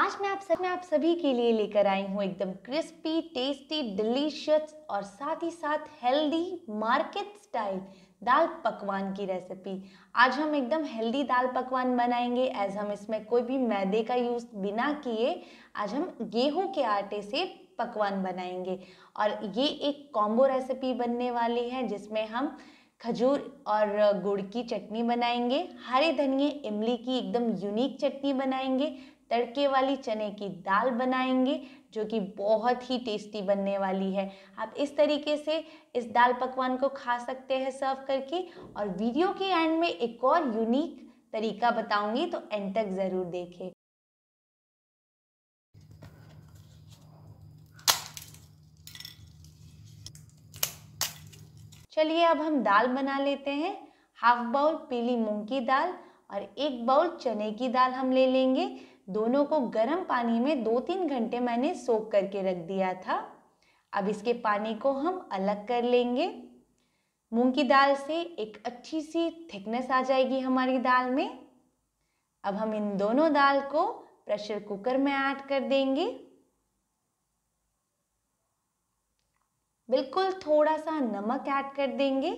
आज मैं आप सब मैं आप सभी के लिए लेकर आई हूँ एकदम क्रिस्पी टेस्टी डिलीशियस और साथ ही साथ हेल्दी मार्केट स्टाइल दाल पकवान की रेसिपी आज हम एकदम हेल्दी दाल पकवान बनाएंगे एज हम इसमें कोई भी मैदे का यूज़ बिना किए आज हम गेहूं के आटे से पकवान बनाएंगे और ये एक कॉम्बो रेसिपी बनने वाली है जिसमें हम खजूर और गुड़ की चटनी बनाएंगे हरे धनिए इमली की एकदम यूनिक चटनी बनाएंगे तड़के वाली चने की दाल बनाएंगे जो कि बहुत ही टेस्टी बनने वाली है आप इस तरीके से इस दाल पकवान को खा सकते हैं सर्व करके और वीडियो के एंड में एक और यूनिक तरीका बताऊंगी तो एंड तक ज़रूर देखें चलिए अब हम दाल बना लेते हैं हाफ बाउल पीली मूंग की दाल और एक बाउल चने की दाल हम ले लेंगे दोनों को गर्म पानी में दो तीन घंटे मैंने सोख करके रख दिया था अब इसके पानी को हम अलग कर लेंगे मूंग की दाल से एक अच्छी सी थिकनेस आ जाएगी हमारी दाल में अब हम इन दोनों दाल को प्रेशर कुकर में ऐड कर देंगे बिल्कुल थोड़ा सा नमक ऐड कर देंगे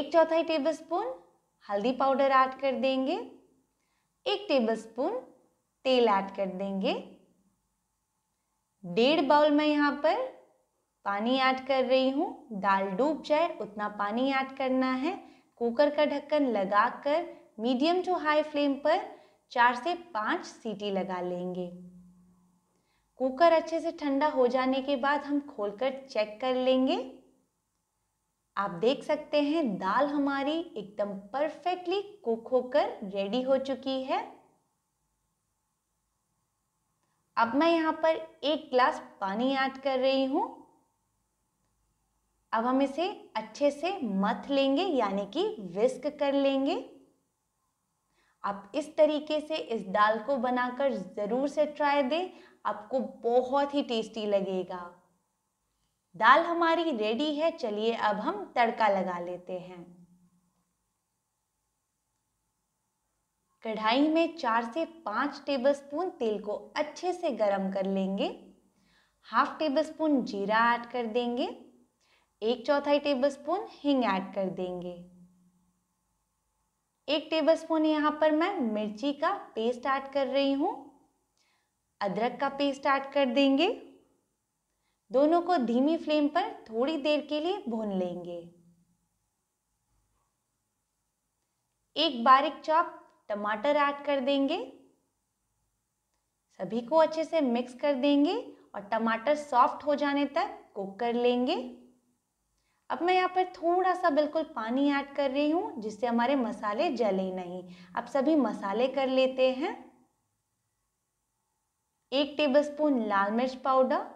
एक चौथाई टेबलस्पून हल्दी पाउडर ऐड कर देंगे एक टेबलस्पून तेल ऐड कर देंगे डेढ़ बाउल में यहाँ पर पानी ऐड कर रही हूँ दाल डूब जाए उतना पानी ऐड करना है कुकर का ढक्कन लगाकर मीडियम टू हाई फ्लेम पर चार से पाँच सीटी लगा लेंगे कुकर अच्छे से ठंडा हो जाने के बाद हम खोलकर चेक कर लेंगे आप देख सकते हैं दाल हमारी एकदम परफेक्टली कुक होकर रेडी हो चुकी है अब मैं यहाँ पर एक ग्लास पानी ऐड कर रही हूँ अब हम इसे अच्छे से मथ लेंगे यानी कि विस्क कर लेंगे आप इस तरीके से इस दाल को बनाकर ज़रूर से ट्राई दें आपको बहुत ही टेस्टी लगेगा दाल हमारी रेडी है चलिए अब हम तड़का लगा लेते हैं कढ़ाई में चार से पाँच टेबलस्पून तेल को अच्छे से गरम कर लेंगे हाफ टेबल स्पून जीरा ऐड कर देंगे एक चौथाई टेबलस्पून हिंग ऐड कर देंगे एक टेबलस्पून यहाँ पर मैं मिर्ची का पेस्ट ऐड कर रही हूँ अदरक का पेस्ट ऐड कर देंगे दोनों को धीमी फ्लेम पर थोड़ी देर के लिए भून लेंगे एक बारीक चॉप टमाटर ऐड कर देंगे सभी को अच्छे से मिक्स कर देंगे और टमाटर सॉफ्ट हो जाने तक कुक कर लेंगे अब मैं यहाँ पर थोड़ा सा बिल्कुल पानी ऐड कर रही हूँ जिससे हमारे मसाले जले नहीं अब सभी मसाले कर लेते हैं एक टेबलस्पून लाल मिर्च पाउडर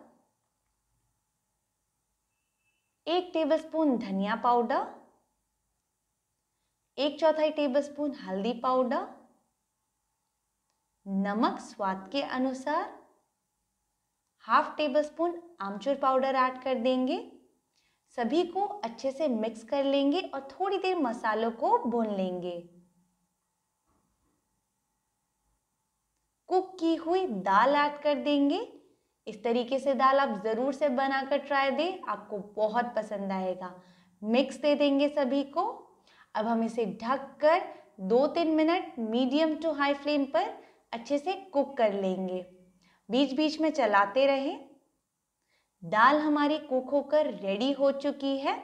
एक टेबलस्पून धनिया पाउडर एक चौथाई टेबलस्पून हल्दी पाउडर नमक स्वाद के अनुसार हाफ टेबल स्पून आमचूर पाउडर ऐड कर देंगे सभी को अच्छे से मिक्स कर लेंगे और थोड़ी देर मसालों को भून लेंगे कुक की हुई दाल ऐड कर देंगे इस तरीके से दाल आप ज़रूर से बनाकर ट्राई दें आपको बहुत पसंद आएगा मिक्स दे देंगे सभी को अब हम इसे ढक कर दो तीन minute medium to high flame पर अच्छे से कुक कर लेंगे बीच बीच में चलाते रहें दाल हमारी कुक होकर रेडी हो चुकी है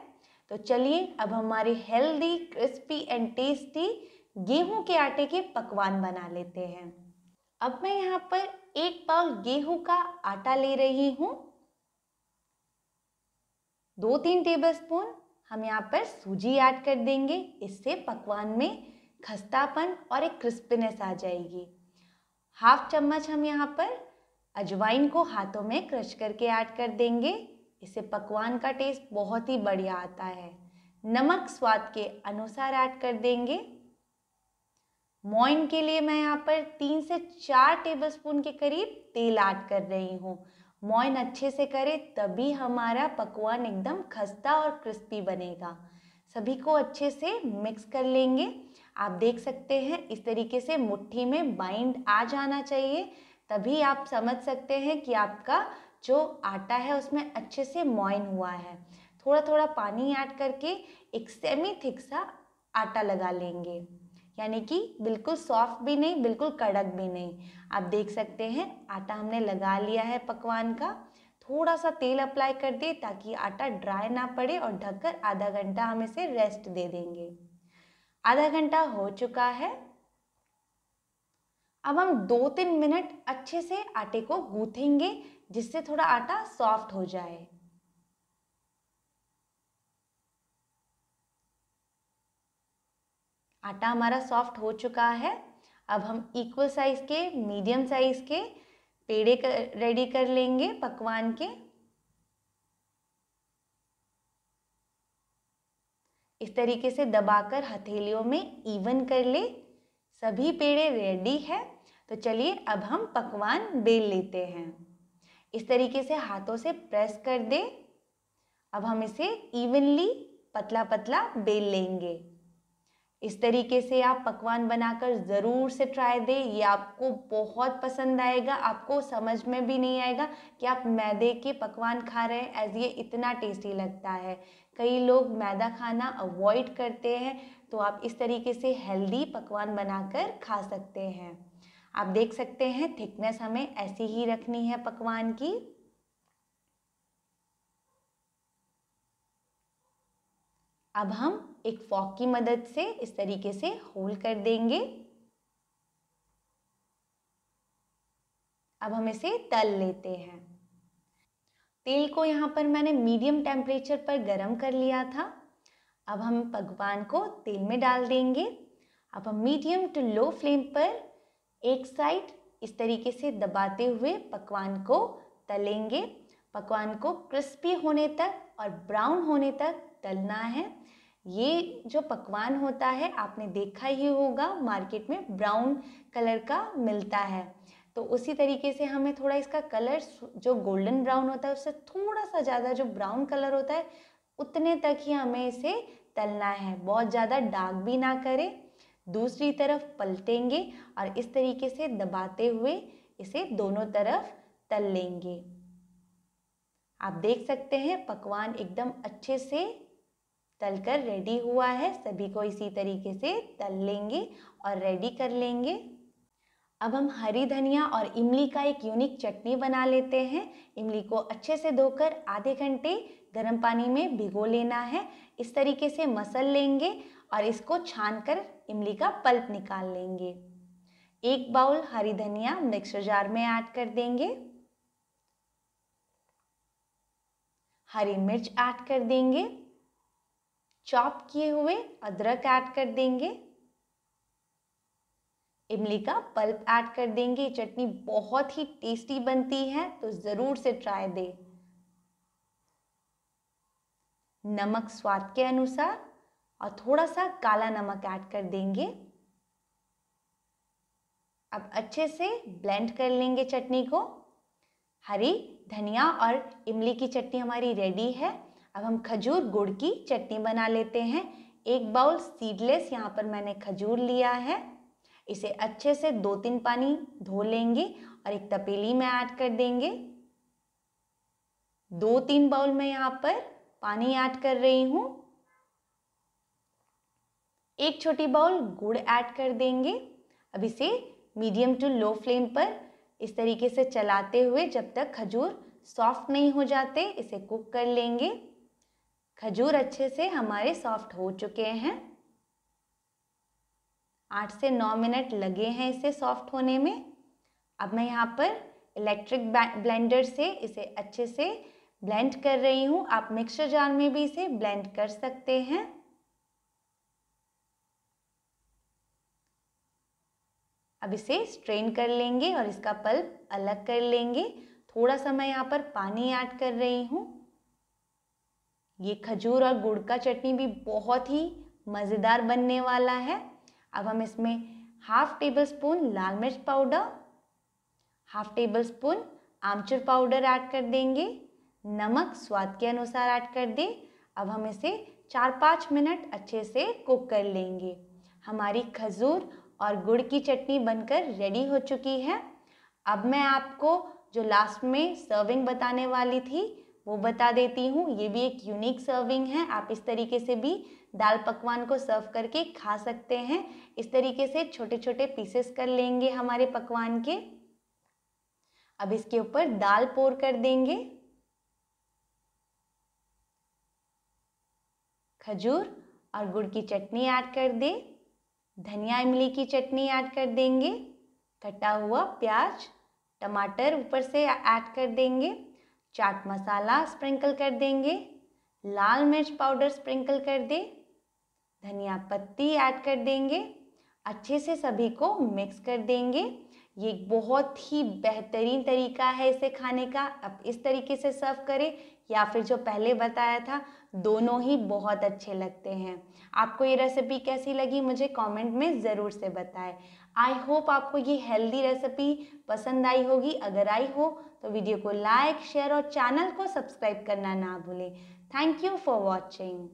तो चलिए अब हमारे हेल्दी क्रिस्पी एंड टेस्टी गेहूं के आटे के पकवान बना लेते हैं अब मैं यहाँ पर एक पाव गेहूं का आटा ले रही हूं दो तीन टेबलस्पून हम यहाँ पर सूजी ऐड कर देंगे इससे पकवान में खस्तापन और एक क्रिस्पीनेस आ जाएगी हाफ चम्मच हम यहाँ पर अजवाइन को हाथों में क्रश करके ऐड कर देंगे इससे पकवान का टेस्ट बहुत ही बढ़िया आता है नमक स्वाद के अनुसार ऐड कर देंगे मोइन के लिए मैं यहाँ पर तीन से चार टेबलस्पून के करीब तेल ऐड कर रही हूँ मोइन अच्छे से करें तभी हमारा पकवान एकदम खस्ता और क्रिस्पी बनेगा सभी को अच्छे से मिक्स कर लेंगे आप देख सकते हैं इस तरीके से मुट्ठी में बाइंड आ जाना चाहिए तभी आप समझ सकते हैं कि आपका जो आटा है उसमें अच्छे से मोइन हुआ है थोड़ा थोड़ा पानी ऐड करके एक सेमी थिक सा आटा लगा लेंगे यानी कि बिल्कुल सॉफ्ट भी नहीं बिल्कुल कड़क भी नहीं आप देख सकते हैं आटा हमने लगा लिया है पकवान का थोड़ा सा तेल अप्लाई कर दिए ताकि आटा ड्राई ना पड़े और ढककर आधा घंटा हम इसे रेस्ट दे देंगे आधा घंटा हो चुका है अब हम दो तीन मिनट अच्छे से आटे को गूथेंगे जिससे थोड़ा आटा सॉफ्ट हो जाए आटा हमारा सॉफ्ट हो चुका है अब हम इक्वल साइज़ के मीडियम साइज़ के पेड़े कर, रेडी कर लेंगे पकवान के इस तरीके से दबाकर हथेलियों में इवन कर ले सभी पेड़े रेडी है तो चलिए अब हम पकवान बेल लेते हैं इस तरीके से हाथों से प्रेस कर दे अब हम इसे इवनली पतला पतला बेल लेंगे इस तरीके से आप पकवान बनाकर ज़रूर से ट्राई दें ये आपको बहुत पसंद आएगा आपको समझ में भी नहीं आएगा कि आप मैदे के पकवान खा रहे हैं एज ये इतना टेस्टी लगता है कई लोग मैदा खाना अवॉइड करते हैं तो आप इस तरीके से हेल्दी पकवान बनाकर खा सकते हैं आप देख सकते हैं थिकनेस हमें ऐसी ही रखनी है पकवान की अब हम एक फॉक की मदद से इस तरीके से होल कर देंगे अब हम इसे तल लेते हैं तेल को यहाँ पर मैंने मीडियम टेम्परेचर पर गरम कर लिया था अब हम पकवान को तेल में डाल देंगे अब हम मीडियम टू लो फ्लेम पर एक साइड इस तरीके से दबाते हुए पकवान को तलेंगे पकवान को क्रिस्पी होने तक और ब्राउन होने तक तलना है ये जो पकवान होता है आपने देखा ही होगा मार्केट में ब्राउन कलर का मिलता है तो उसी तरीके से हमें थोड़ा इसका कलर जो गोल्डन ब्राउन होता है उससे थोड़ा सा ज़्यादा जो ब्राउन कलर होता है उतने तक ही हमें इसे तलना है बहुत ज़्यादा डार्क भी ना करें दूसरी तरफ पलटेंगे और इस तरीके से दबाते हुए इसे दोनों तरफ तल लेंगे आप देख सकते हैं पकवान एकदम अच्छे से तल कर रेडी हुआ है सभी को इसी तरीके से तल लेंगे और रेडी कर लेंगे अब हम हरी धनिया और इमली का एक यूनिक चटनी बना लेते हैं इमली को अच्छे से धोकर आधे घंटे गर्म पानी में भिगो लेना है इस तरीके से मसल लेंगे और इसको छान कर इमली का पल्प निकाल लेंगे एक बाउल हरी धनिया मिक्सर जार में ऐड कर देंगे हरी मिर्च ऐड कर देंगे चॉप किए हुए अदरक ऐड कर देंगे इमली का पल्प ऐड कर देंगे चटनी बहुत ही टेस्टी बनती है तो ज़रूर से ट्राई दे नमक स्वाद के अनुसार और थोड़ा सा काला नमक ऐड कर देंगे अब अच्छे से ब्लेंड कर लेंगे चटनी को हरी धनिया और इमली की चटनी हमारी रेडी है अब हम खजूर गुड़ की चटनी बना लेते हैं एक बाउल सीडलेस यहाँ पर मैंने खजूर लिया है इसे अच्छे से दो तीन पानी धो लेंगे और एक तपेली में ऐड कर देंगे दो तीन बाउल में यहाँ पर पानी ऐड कर रही हूँ एक छोटी बाउल गुड़ ऐड कर देंगे अब इसे मीडियम टू लो फ्लेम पर इस तरीके से चलाते हुए जब तक खजूर सॉफ्ट नहीं हो जाते इसे कुक कर लेंगे खजूर अच्छे से हमारे सॉफ्ट हो चुके हैं आठ से नौ मिनट लगे हैं इसे सॉफ्ट होने में अब मैं यहाँ पर इलेक्ट्रिक ब्लेंडर से इसे अच्छे से ब्लेंड कर रही हूँ आप मिक्सर जार में भी इसे ब्लेंड कर सकते हैं अब इसे स्ट्रेन कर लेंगे और इसका पल्प अलग कर लेंगे थोड़ा सा मैं यहाँ पर पानी ऐड कर रही हूँ ये खजूर और गुड़ का चटनी भी बहुत ही मज़ेदार बनने वाला है अब हम इसमें हाफ टेबल स्पून लाल मिर्च पाउडर हाफ टेबल स्पून आमचूर पाउडर ऐड कर देंगे नमक स्वाद के अनुसार ऐड कर दें अब हम इसे चार पाँच मिनट अच्छे से कुक कर लेंगे हमारी खजूर और गुड़ की चटनी बनकर रेडी हो चुकी है अब मैं आपको जो लास्ट में सर्विंग बताने वाली थी वो हम्म। बता देती हूँ ये भी एक यूनिक सर्विंग है आप इस तरीके से भी दाल पकवान को सर्व करके खा सकते हैं इस तरीके से छोटे छोटे पीसेस कर लेंगे हमारे पकवान के अब इसके ऊपर दाल पोर कर देंगे खजूर और गुड़ की चटनी ऐड कर दे धनिया इमली की चटनी ऐड कर देंगे कटा हुआ प्याज टमाटर ऊपर से ऐड कर देंगे चाट मसाला स्प्रिंकल कर देंगे लाल मिर्च पाउडर स्प्रिंकल कर दे धनिया पत्ती ऐड कर देंगे अच्छे से सभी को मिक्स कर देंगे ये एक बहुत ही बेहतरीन तरीका है इसे खाने का अब इस तरीके से सर्व करें या फिर जो पहले बताया था दोनों ही बहुत अच्छे लगते हैं आपको ये रेसिपी कैसी लगी मुझे कमेंट में ज़रूर से बताएं आई होप आपको ये हेल्दी रेसिपी पसंद आई होगी अगर आई हो तो वीडियो को लाइक शेयर और चैनल को सब्सक्राइब करना ना भूलें थैंक यू फॉर वॉचिंग